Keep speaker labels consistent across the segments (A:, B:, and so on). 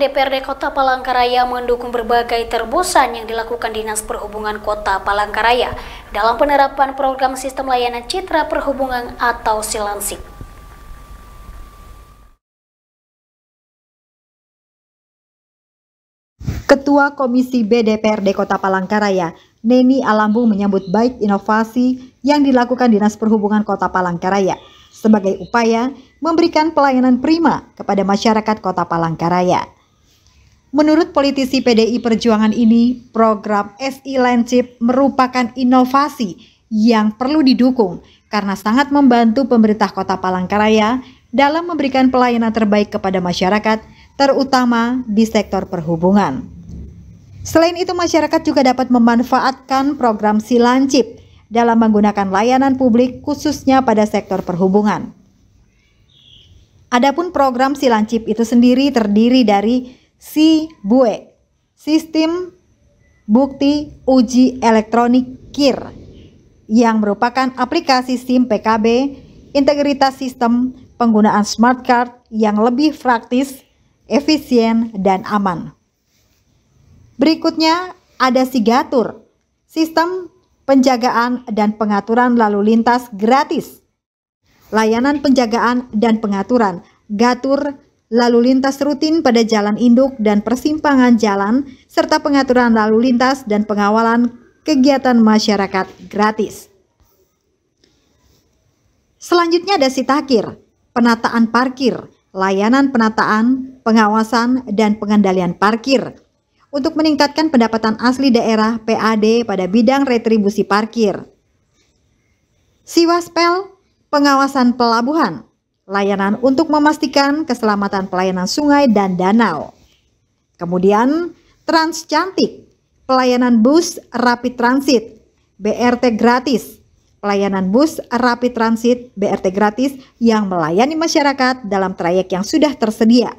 A: DPRD Kota Palangkaraya mendukung berbagai terbosan yang dilakukan Dinas Perhubungan Kota Palangkaraya dalam penerapan program sistem layanan citra perhubungan atau silansik. Ketua Komisi B DPRD Kota Palangkaraya, Neni Alambung menyambut baik inovasi yang dilakukan Dinas Perhubungan Kota Palangkaraya sebagai upaya memberikan pelayanan prima kepada masyarakat Kota Palangkaraya. Menurut politisi PDI Perjuangan ini, program SI Lancip merupakan inovasi yang perlu didukung karena sangat membantu pemerintah kota Palangkaraya dalam memberikan pelayanan terbaik kepada masyarakat, terutama di sektor perhubungan. Selain itu, masyarakat juga dapat memanfaatkan program Si Lancip dalam menggunakan layanan publik khususnya pada sektor perhubungan. Adapun program Si Lancip itu sendiri terdiri dari si bue sistem bukti uji elektronik KIR yang merupakan aplikasi SIM PKB integritas sistem penggunaan smart card yang lebih praktis, efisien, dan aman. Berikutnya ada Sigatur, sistem penjagaan dan pengaturan lalu lintas gratis. Layanan penjagaan dan pengaturan Gatur lalu lintas rutin pada jalan induk dan persimpangan jalan, serta pengaturan lalu lintas dan pengawalan kegiatan masyarakat gratis. Selanjutnya ada sitakir, penataan parkir, layanan penataan, pengawasan, dan pengendalian parkir untuk meningkatkan pendapatan asli daerah PAD pada bidang retribusi parkir. Siwaspel, pengawasan pelabuhan, layanan untuk memastikan keselamatan pelayanan sungai dan danau. Kemudian Transcantik, pelayanan bus rapid transit, BRT gratis, pelayanan bus rapid transit BRT gratis yang melayani masyarakat dalam trayek yang sudah tersedia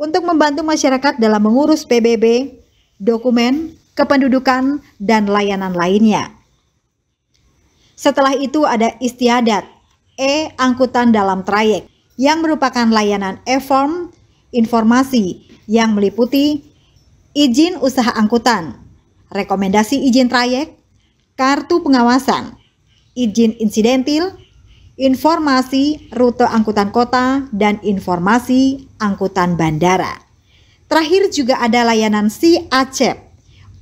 A: untuk membantu masyarakat dalam mengurus PBB, dokumen, kependudukan, dan layanan lainnya. Setelah itu ada istiadat, E. Angkutan dalam trayek yang merupakan layanan e-form informasi yang meliputi izin usaha angkutan, rekomendasi izin trayek, kartu pengawasan, izin insidentil, informasi rute angkutan kota, dan informasi angkutan bandara. Terakhir juga ada layanan si ACEP,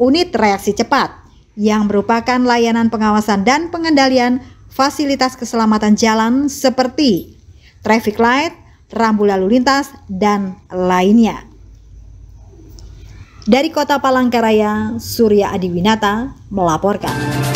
A: unit reaksi cepat, yang merupakan layanan pengawasan dan pengendalian fasilitas keselamatan jalan seperti traffic light, rambu lalu lintas, dan lainnya. Dari Kota Palangkaraya, Surya Adiwinata melaporkan.